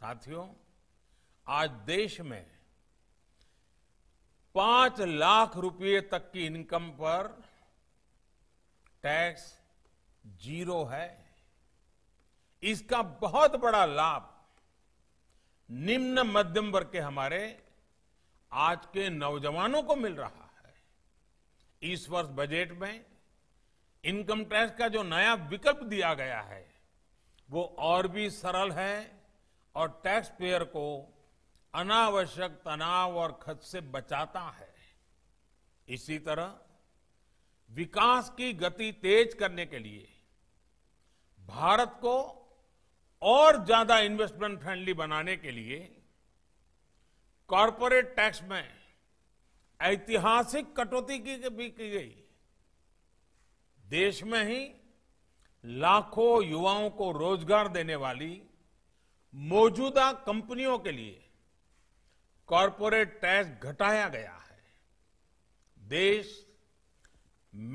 साथियों आज देश में पांच लाख रुपए तक की इनकम पर टैक्स जीरो है इसका बहुत बड़ा लाभ निम्न मध्यम वर्ग के हमारे आज के नौजवानों को मिल रहा है इस वर्ष बजट में इनकम टैक्स का जो नया विकल्प दिया गया है वो और भी सरल है और टैक्स पेयर को अनावश्यक तनाव और खर्च से बचाता है इसी तरह विकास की गति तेज करने के लिए भारत को और ज्यादा इन्वेस्टमेंट फ्रेंडली बनाने के लिए कॉरपोरेट टैक्स में ऐतिहासिक कटौती की भी की गई देश में ही लाखों युवाओं को रोजगार देने वाली मौजूदा कंपनियों के लिए कॉरपोरेट टैक्स घटाया गया है देश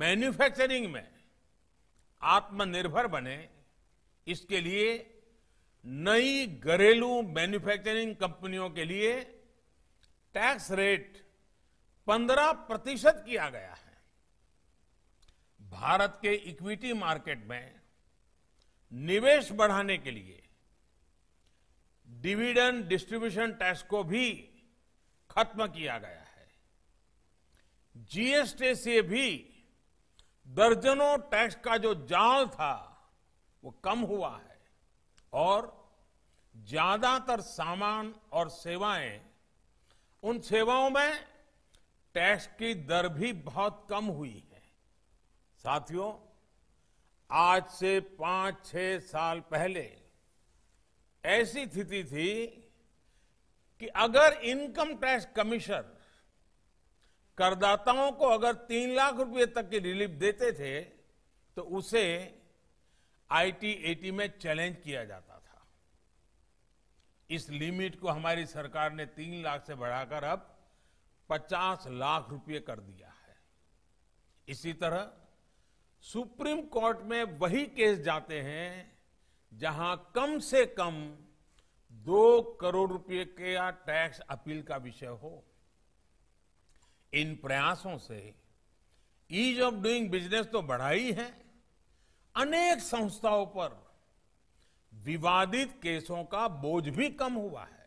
मैन्युफैक्चरिंग में आत्मनिर्भर बने इसके लिए नई घरेलू मैन्युफैक्चरिंग कंपनियों के लिए टैक्स रेट 15 प्रतिशत किया गया है भारत के इक्विटी मार्केट में निवेश बढ़ाने के लिए डिविडेंड डिस्ट्रीब्यूशन टैक्स को भी खत्म किया गया है जीएसटी से भी दर्जनों टैक्स का जो जाल था वो कम हुआ है और ज्यादातर सामान और सेवाएं उन सेवाओं में टैक्स की दर भी बहुत कम हुई है साथियों आज से पांच छह साल पहले ऐसी स्थिति थी कि अगर इनकम टैक्स कमीशन करदाताओं को अगर तीन लाख रुपए तक की रिलीफ देते थे तो उसे आईटीएटी में चैलेंज किया जाता था इस लिमिट को हमारी सरकार ने तीन लाख से बढ़ाकर अब पचास लाख रुपए कर दिया है इसी तरह सुप्रीम कोर्ट में वही केस जाते हैं जहां कम से कम दो करोड़ रुपए या टैक्स अपील का विषय हो इन प्रयासों से ईज ऑफ डूइंग बिजनेस तो बढ़ा ही है अनेक संस्थाओं पर विवादित केसों का बोझ भी कम हुआ है